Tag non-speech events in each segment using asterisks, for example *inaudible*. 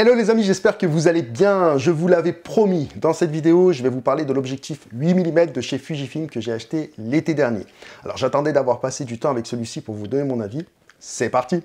Hello les amis, j'espère que vous allez bien. Je vous l'avais promis, dans cette vidéo, je vais vous parler de l'objectif 8 mm de chez Fujifilm que j'ai acheté l'été dernier. Alors j'attendais d'avoir passé du temps avec celui-ci pour vous donner mon avis. C'est parti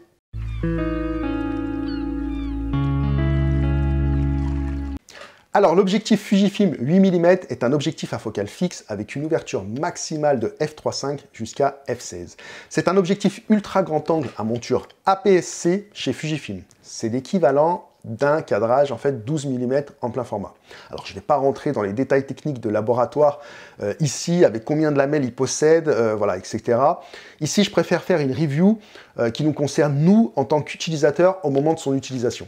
Alors l'objectif Fujifilm 8 mm est un objectif à focale fixe avec une ouverture maximale de f3.5 jusqu'à f16. C'est un objectif ultra grand angle à monture APS-C chez Fujifilm. C'est l'équivalent d'un cadrage en fait 12 mm en plein format. Alors je ne vais pas rentrer dans les détails techniques de laboratoire euh, ici, avec combien de lamelles il possède, euh, voilà, etc. Ici je préfère faire une review euh, qui nous concerne nous en tant qu'utilisateurs au moment de son utilisation.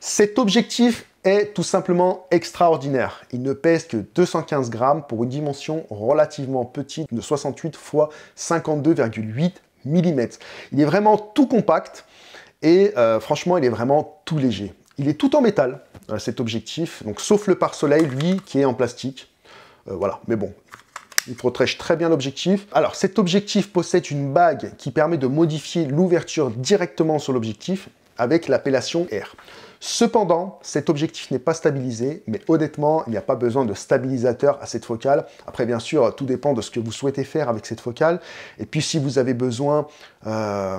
Cet objectif est tout simplement extraordinaire. Il ne pèse que 215 grammes pour une dimension relativement petite de 68 x 52,8 mm. Il est vraiment tout compact et franchement, il est vraiment léger. Il est tout en métal, euh, cet objectif, donc sauf le pare-soleil, lui, qui est en plastique. Euh, voilà, mais bon, il protège très bien l'objectif. Alors, cet objectif possède une bague qui permet de modifier l'ouverture directement sur l'objectif, avec l'appellation R. Cependant, cet objectif n'est pas stabilisé, mais honnêtement, il n'y a pas besoin de stabilisateur à cette focale. Après, bien sûr, tout dépend de ce que vous souhaitez faire avec cette focale. Et puis, si vous avez besoin euh,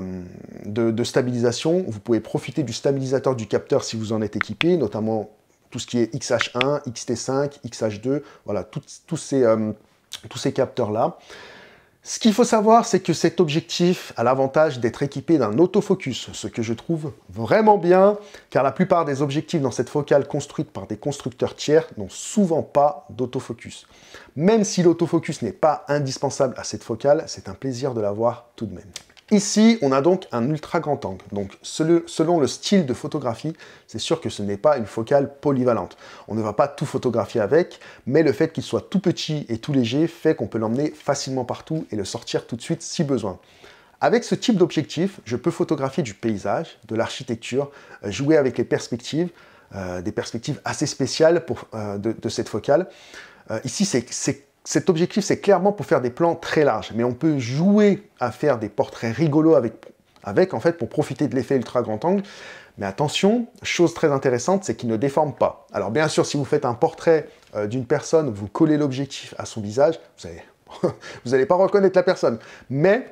de, stabilisation, vous pouvez profiter du stabilisateur du capteur si vous en êtes équipé, notamment tout ce qui est XH1, XT5, XH2, voilà, euh, tous ces capteurs-là. Ce qu'il faut savoir, c'est que cet objectif a l'avantage d'être équipé d'un autofocus, ce que je trouve vraiment bien, car la plupart des objectifs dans cette focale construite par des constructeurs tiers n'ont souvent pas d'autofocus. Même si l'autofocus n'est pas indispensable à cette focale, c'est un plaisir de l'avoir tout de même. Ici, on a donc un ultra grand angle. Donc, selon le style de photographie, c'est sûr que ce n'est pas une focale polyvalente. On ne va pas tout photographier avec, mais le fait qu'il soit tout petit et tout léger fait qu'on peut l'emmener facilement partout et le sortir tout de suite si besoin. Avec ce type d'objectif, je peux photographier du paysage, de l'architecture, euh, jouer avec les perspectives, euh, des perspectives assez spéciales pour, euh, de, cette focale. ici, c'est cet objectif, c'est clairement pour faire des plans très larges, mais on peut jouer à faire des portraits rigolos avec, avec en fait, pour profiter de l'effet ultra grand angle. Mais attention, chose très intéressante, c'est qu'il ne déforme pas. Alors bien sûr, si vous faites un portrait euh, d'une personne, vous collez l'objectif à son visage, vous n'allez *laughs* vous allez pas reconnaître la personne. Mais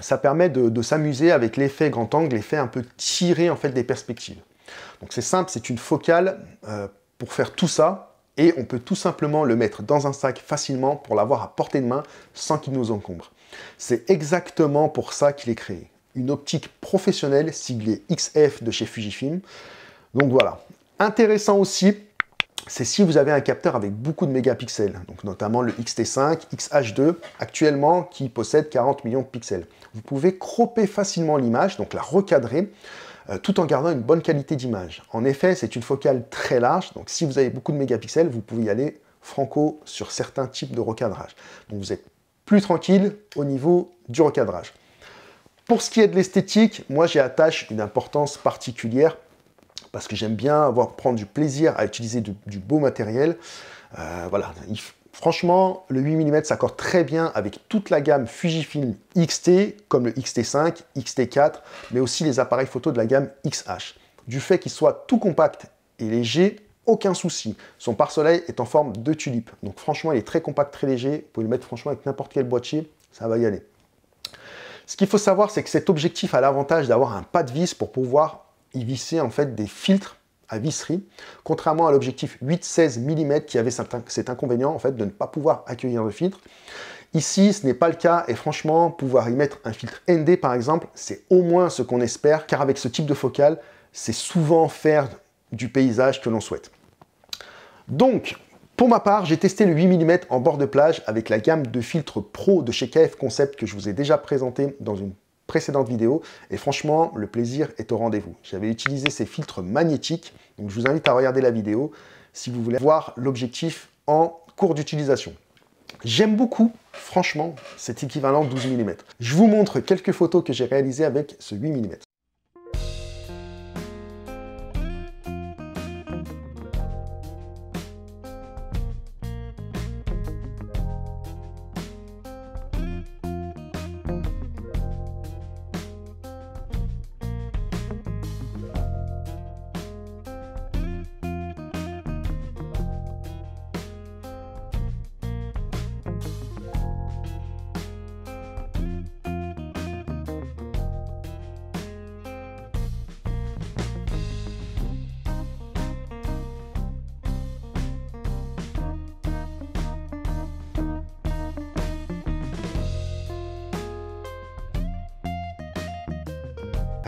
ça permet de, s'amuser avec l'effet grand angle, l'effet un peu tiré en fait des perspectives. Donc c'est simple, c'est une focale euh, pour faire tout ça et on peut tout simplement le mettre dans un sac facilement pour l'avoir à portée de main sans qu'il nous encombre. C'est exactement pour ça qu'il est créé. Une optique professionnelle siglée XF de chez Fujifilm. Donc voilà. Intéressant aussi, c'est si vous avez un capteur avec beaucoup de mégapixels, donc notamment le XT5, XH2 actuellement qui possède 40 millions de pixels. Vous pouvez cropper facilement l'image, donc la recadrer, euh, tout en gardant une bonne qualité d'image. En effet, c'est une focale très large, donc si vous avez beaucoup de mégapixels, vous pouvez y aller franco sur certains types de recadrage. Donc vous êtes plus tranquille au niveau du recadrage. Pour ce qui est de l'esthétique, moi j'y attache une importance particulière parce que j'aime bien avoir prendre du plaisir à utiliser du, beau matériel. Euh, voilà, Franchement, le 8 mm s'accorde très bien avec toute la gamme Fujifilm XT, comme le XT5, XT4, mais aussi les appareils photo de la gamme XH. Du fait qu'il soit tout compact et léger, aucun souci. Son pare-soleil est en forme de tulipe. Donc franchement, il est très compact, très léger. Vous pouvez le mettre franchement avec n'importe quel boîtier, ça va y aller. Ce qu'il faut savoir, c'est que cet objectif a l'avantage d'avoir un pas de vis pour pouvoir y visser en fait des filtres visserie, contrairement à l'objectif 8-16 mm qui avait cet inconvénient en fait de ne pas pouvoir accueillir le filtre. Ici, ce n'est pas le cas et franchement, pouvoir y mettre un filtre ND par exemple, c'est au moins ce qu'on espère car avec ce type de focale, c'est souvent faire du paysage que l'on souhaite. Donc, pour ma part, j'ai testé le 8 mm en bord de plage avec la gamme de filtres pro de chez KF Concept que je vous ai déjà présenté dans une Précédente vidéo Et franchement, le plaisir est au rendez-vous. J'avais utilisé ces filtres magnétiques, donc je vous invite à regarder la vidéo si vous voulez voir l'objectif en cours d'utilisation. J'aime beaucoup, franchement, cet équivalent 12 mm. Je vous montre quelques photos que j'ai réalisées avec ce 8 mm.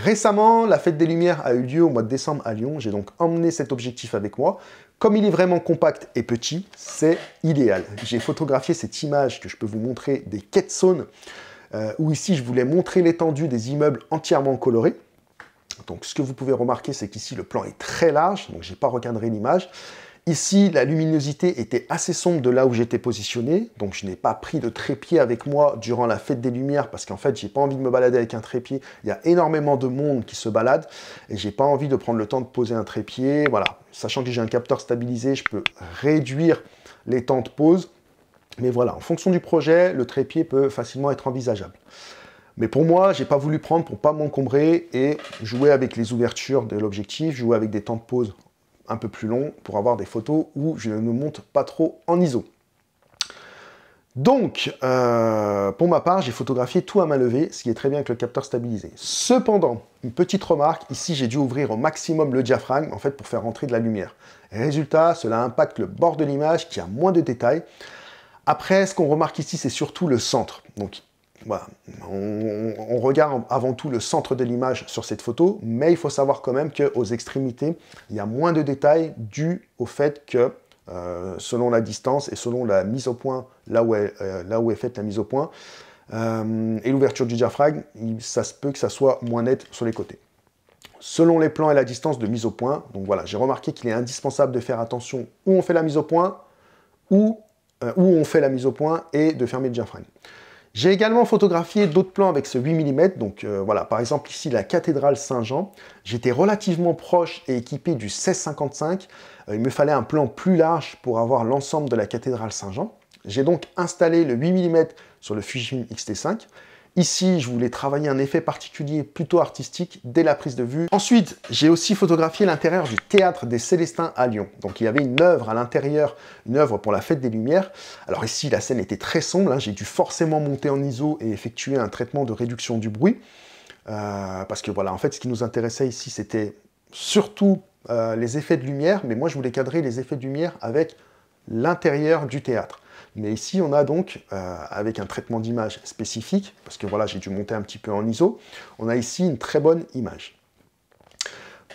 Récemment, la fête des Lumières a eu lieu au mois de décembre à Lyon. J'ai donc emmené cet objectif avec moi. Comme il est vraiment compact et petit, c'est idéal. J'ai photographié cette image que je peux vous montrer des quêtes zones, euh, où ici je voulais montrer l'étendue des immeubles entièrement colorés. Donc ce que vous pouvez remarquer, c'est qu'ici le plan est très large, donc n'ai pas recadré l'image. Ici, la luminosité était assez sombre de là où j'étais positionné, donc je n'ai pas pris de trépied avec moi durant la fête des lumières parce qu'en fait, j'ai pas envie de me balader avec un trépied. Il y a énormément de monde qui se balade et j'ai pas envie de prendre le temps de poser un trépied. Voilà, sachant que j'ai un capteur stabilisé, je peux réduire les temps de pose. Mais voilà, en fonction du projet, le trépied peut facilement être envisageable. Mais pour moi, j'ai pas voulu prendre pour pas m'encombrer et jouer avec les ouvertures de l'objectif, jouer avec des temps de pose un peu plus long pour avoir des photos où je ne monte pas trop en ISO. Donc, euh, pour ma part, j'ai photographié tout à main levée, ce qui est très bien avec le capteur stabilisé. Cependant, une petite remarque, ici j'ai dû ouvrir au maximum le diaphragme, en fait, pour faire rentrer de la lumière. Résultat, cela impacte le bord de l'image qui a moins de détails. Après, ce qu'on remarque ici, c'est surtout le centre. Donc, bah, on, regarde avant tout le centre de l'image sur cette photo, mais il faut savoir quand même qu'aux extrémités, il y a moins de détails dû au fait que euh, selon la distance et selon la mise au point, là où est, euh, faite la mise au point, euh, et l'ouverture du diaphragme, ça se peut que ça soit moins net sur les côtés. Selon les plans et la distance de mise au point, donc voilà, j'ai remarqué qu'il est indispensable de faire attention où on fait la mise au point, où on fait la mise au point et de fermer le diaphragme. J'ai également photographié d'autres plans avec ce 8 mm, donc euh, voilà, par exemple ici la cathédrale Saint-Jean. J'étais relativement proche et équipé du 1655. Euh, il me fallait un plan plus large pour avoir l'ensemble de la cathédrale Saint-Jean. J'ai donc installé le 8 mm sur le Fujifilm X-T5 Ici, je voulais travailler un effet particulier plutôt artistique dès la prise de vue. Ensuite, j'ai aussi photographié l'intérieur du théâtre des Célestins à Lyon. Donc il y avait une œuvre à l'intérieur, une œuvre pour la fête des Lumières. Alors ici, la scène était très sombre, hein. j'ai dû forcément monter en ISO et effectuer un traitement de réduction du bruit. Euh, parce que voilà, en fait, ce qui nous intéressait ici, c'était surtout euh, les effets de lumière, mais moi je voulais cadrer les effets de lumière avec l'intérieur du théâtre. Mais ici, on a donc, euh, avec un traitement d'image spécifique, parce que voilà, j'ai dû monter un petit peu en ISO, on a ici une très bonne image.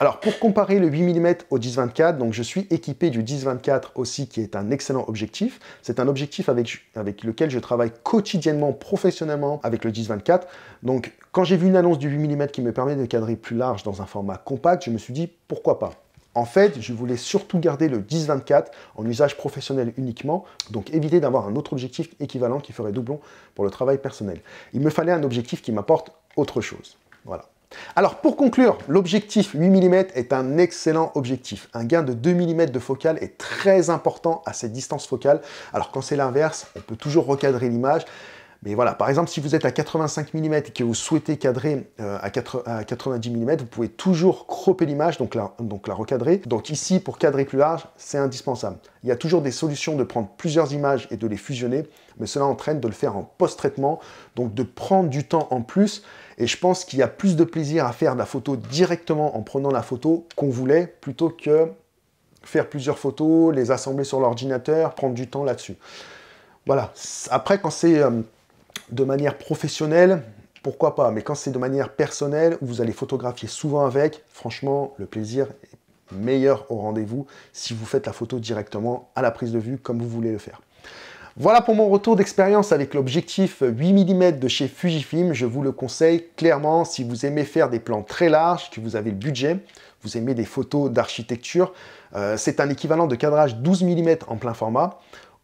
Alors pour comparer le 8 mm au 10-24, donc je suis équipé du 10-24 aussi qui est un excellent objectif. C'est un objectif avec, avec, lequel je travaille quotidiennement, professionnellement avec le 10-24. Donc quand j'ai vu une annonce du 8 mm qui me permet de cadrer plus large dans un format compact, je me suis dit pourquoi pas. En fait, je voulais surtout garder le 10-24 en usage professionnel uniquement, donc éviter d'avoir un autre objectif équivalent qui ferait doublon pour le travail personnel. Il me fallait un objectif qui m'apporte autre chose. Voilà. Alors pour conclure, l'objectif 8 mm est un excellent objectif. Un gain de 2 mm de focale est très important à cette distance focale. Alors quand c'est l'inverse, on peut toujours recadrer l'image. Mais voilà, par exemple, si vous êtes à 85 mm et que vous souhaitez cadrer euh, à, 90 mm, vous pouvez toujours cropper l'image, donc la, donc la recadrer. Donc ici, pour cadrer plus large, c'est indispensable. Il y a toujours des solutions de prendre plusieurs images et de les fusionner, mais cela entraîne de le faire en post-traitement, donc de prendre du temps en plus. Et je pense qu'il y a plus de plaisir à faire la photo directement en prenant la photo qu'on voulait, plutôt que faire plusieurs photos, les assembler sur l'ordinateur, prendre du temps là-dessus. Voilà. Après, quand c'est... Euh, de manière professionnelle, pourquoi pas, mais quand c'est de manière personnelle, vous allez photographier souvent avec, franchement, le plaisir est meilleur au rendez-vous si vous faites la photo directement à la prise de vue comme vous voulez le faire. Voilà pour mon retour d'expérience avec l'objectif 8 mm de chez Fujifilm. Je vous le conseille clairement si vous aimez faire des plans très larges, que vous avez le budget, vous aimez des photos d'architecture. Euh, c'est un équivalent de cadrage 12 mm en plein format.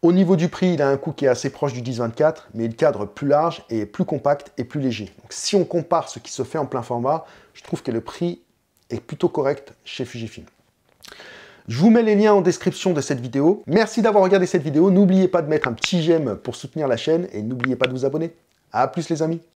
Au niveau du prix, il a un coût qui est assez proche du 1024, mais il cadre plus large et plus compact et plus léger. Donc si on compare ce qui se fait en plein format, je trouve que le prix est plutôt correct chez Fujifilm. Je vous mets les liens en description de cette vidéo. Merci d'avoir regardé cette vidéo. N'oubliez pas de mettre un petit j'aime pour soutenir la chaîne et n'oubliez pas de vous abonner. A plus les amis